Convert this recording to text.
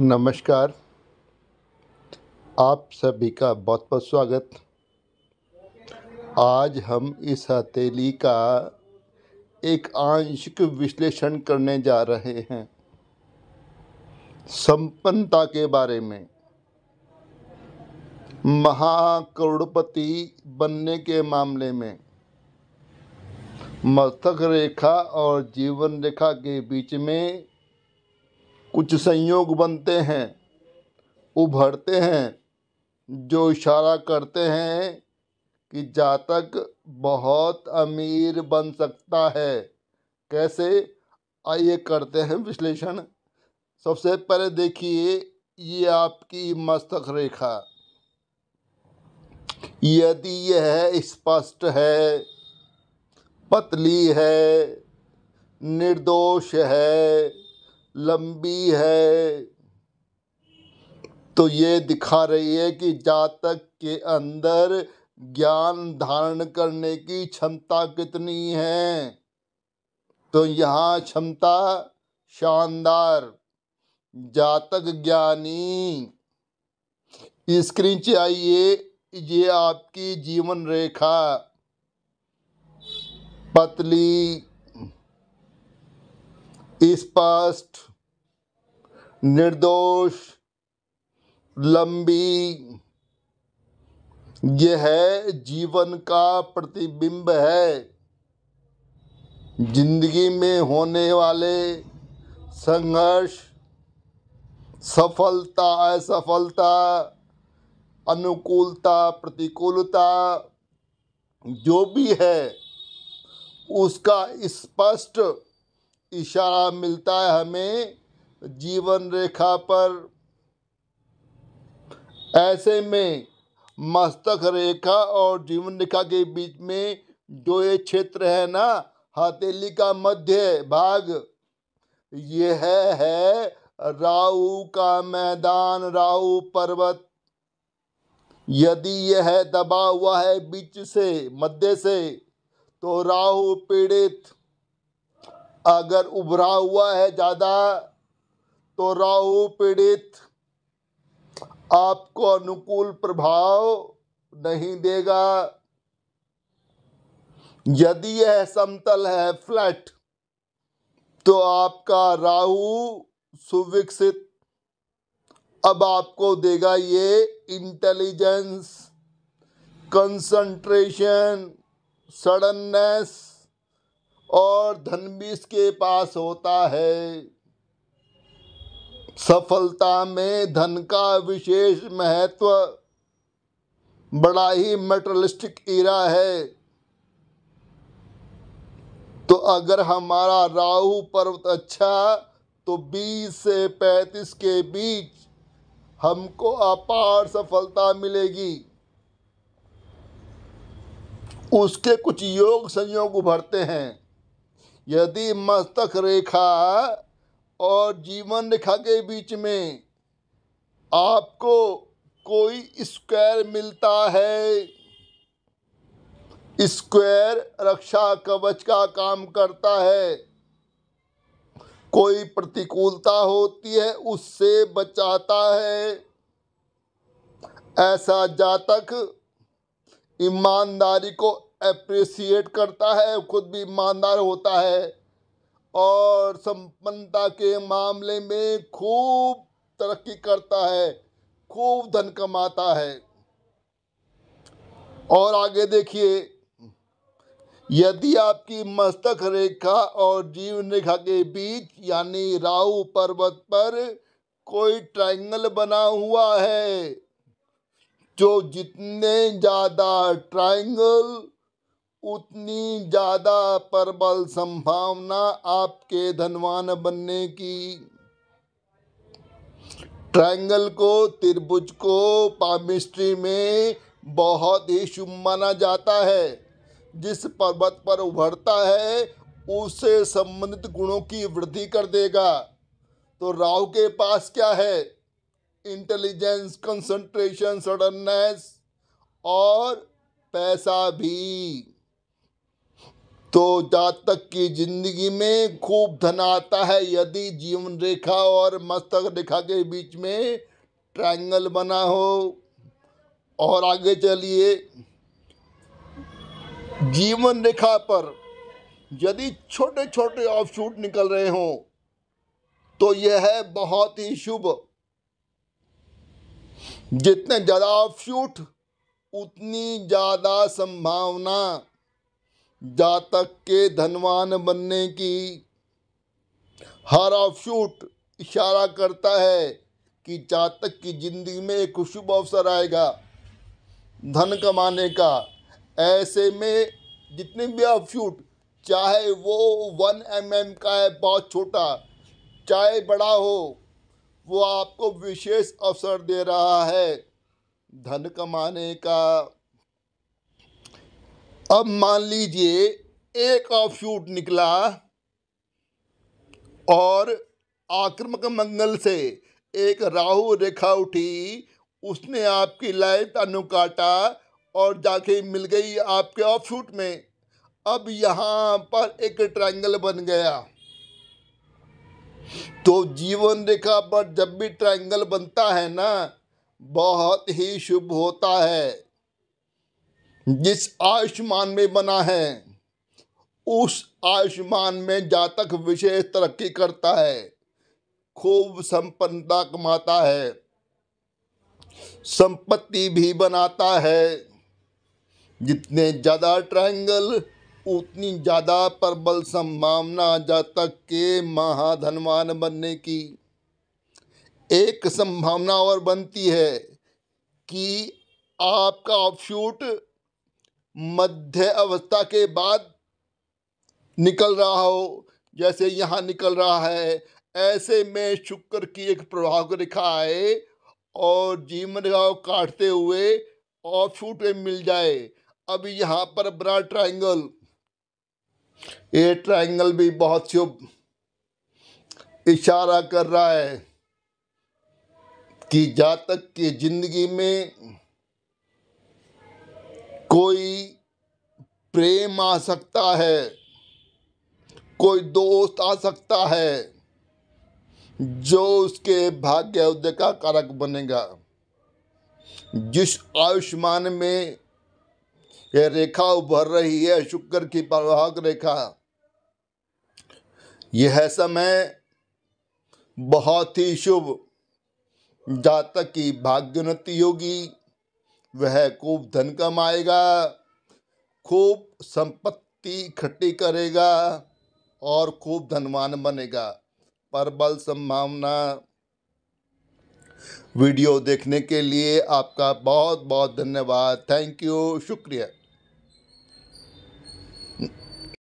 नमस्कार आप सभी का बहुत बहुत स्वागत आज हम इस हथेली का एक आंशिक विश्लेषण करने जा रहे हैं संपन्नता के बारे में महाकरोड़पति बनने के मामले में मस्तक रेखा और जीवन रेखा के बीच में कुछ संयोग बनते हैं उभरते हैं जो इशारा करते हैं कि जातक बहुत अमीर बन सकता है कैसे आइए करते हैं विश्लेषण सबसे पहले देखिए ये आपकी मस्तक रेखा यदि यह स्पष्ट है पतली है निर्दोष है लंबी है तो ये दिखा रही है कि जातक के अंदर ज्ञान धारण करने की क्षमता कितनी है तो यहाँ क्षमता शानदार जातक ज्ञानी स्क्रीन से आइए ये आपकी जीवन रेखा पतली स्पष्ट निर्दोष लंबी यह जीवन का प्रतिबिंब है जिंदगी में होने वाले संघर्ष सफलता असफलता अनुकूलता प्रतिकूलता जो भी है उसका स्पष्ट इशारा मिलता है हमें जीवन रेखा पर ऐसे में मस्तक रेखा और जीवन रेखा के बीच में जो ये क्षेत्र है ना हथेली का मध्य भाग यह है, है राहु का मैदान राहु पर्वत यदि यह दबा हुआ है बीच से मध्य से तो राहु पीड़ित अगर उभरा हुआ है ज़्यादा तो राहु पीड़ित आपको अनुकूल प्रभाव नहीं देगा यदि यह समतल है फ्लैट तो आपका राहु सुविकसित अब आपको देगा ये इंटेलिजेंस कंसंट्रेशन सडननेस और धन भी इसके पास होता है सफलता में धन का विशेष महत्व बड़ा ही मेटरलिस्टिक ईरा है तो अगर हमारा राहु पर्वत अच्छा तो 20 से 35 के बीच हमको अपार सफलता मिलेगी उसके कुछ योग संयोग उभरते हैं यदि मस्तक रेखा और जीवन रेखा के बीच में आपको कोई स्क्वायर मिलता है स्क्वायर रक्षा कवच का काम करता है कोई प्रतिकूलता होती है उससे बचाता है ऐसा जातक ईमानदारी को अप्रिसिएट करता है खुद भी ईमानदार होता है और संपन्नता के मामले में खूब तरक्की करता है खूब धन कमाता है और आगे देखिए यदि आपकी मस्तक रेखा और जीवन रेखा के बीच यानी राहु पर्वत पर कोई ट्रायंगल बना हुआ है जो जितने ज़्यादा ट्रायंगल उतनी ज़्यादा प्रबल संभावना आपके धनवान बनने की ट्रायंगल को त्रिभुज को पामिस्ट्री में बहुत ही शुभ माना जाता है जिस पर्वत पर उभरता है उससे संबंधित गुणों की वृद्धि कर देगा तो राहु के पास क्या है इंटेलिजेंस कंसंट्रेशन सडननेस और पैसा भी तो जातक की जिंदगी में खूब धन आता है यदि जीवन रेखा और मस्तक रेखा के बीच में ट्रायंगल बना हो और आगे चलिए जीवन रेखा पर यदि छोटे छोटे ऑफ शूट निकल रहे हों तो यह है बहुत ही शुभ जितने ज़्यादा ऑफ शूट उतनी ज़्यादा संभावना जातक के धनवान बनने की हर ऑफशूट इशारा करता है कि जातक की जिंदगी में एक शुभ अवसर आएगा धन कमाने का ऐसे में जितने भी ऑफशूट चाहे वो वन एम एम का है बहुत छोटा चाहे बड़ा हो वो आपको विशेष अवसर दे रहा है धन कमाने का अब मान लीजिए एक ऑफ शूट निकला और आक्रमक मंगल से एक राहु रेखा उठी उसने आपकी लाइट अनु काटा और जाके मिल गई आपके ऑफ शूट में अब यहाँ पर एक ट्रायंगल बन गया तो जीवन रेखा पर जब भी ट्रायंगल बनता है ना बहुत ही शुभ होता है जिस आयुष्मान में बना है उस आयुष्मान में जातक विशेष तरक्की करता है खूब संपन्नता कमाता है संपत्ति भी बनाता है जितने ज़्यादा ट्रायंगल उतनी ज़्यादा प्रबल संभावना जातक के महाधनवान बनने की एक संभावना और बनती है कि आपका ऑफशूट मध्य अवस्था के बाद निकल रहा हो जैसे यहाँ निकल रहा है ऐसे में शुक्र की एक प्रभाव रेखा आए और जीवन रेखा काटते हुए और शूट में मिल जाए अब यहाँ पर बड़ा ट्राइंगल ये ट्राइंगल भी बहुत शुभ इशारा कर रहा है कि जातक की जिंदगी में कोई प्रेम आ सकता है कोई दोस्त आ सकता है जो उसके भाग्य उदय का कारक बनेगा जिस आयुष्मान में यह रेखा उभर रही है शुक्र की प्रवाहक रेखा यह समय बहुत ही शुभ जातक की भाग्योन्नति होगी वह खूब धन कमाएगा खूब संपत्ति इकट्ठी करेगा और खूब धनवान बनेगा प्रबल संभावना वीडियो देखने के लिए आपका बहुत बहुत धन्यवाद थैंक यू शुक्रिया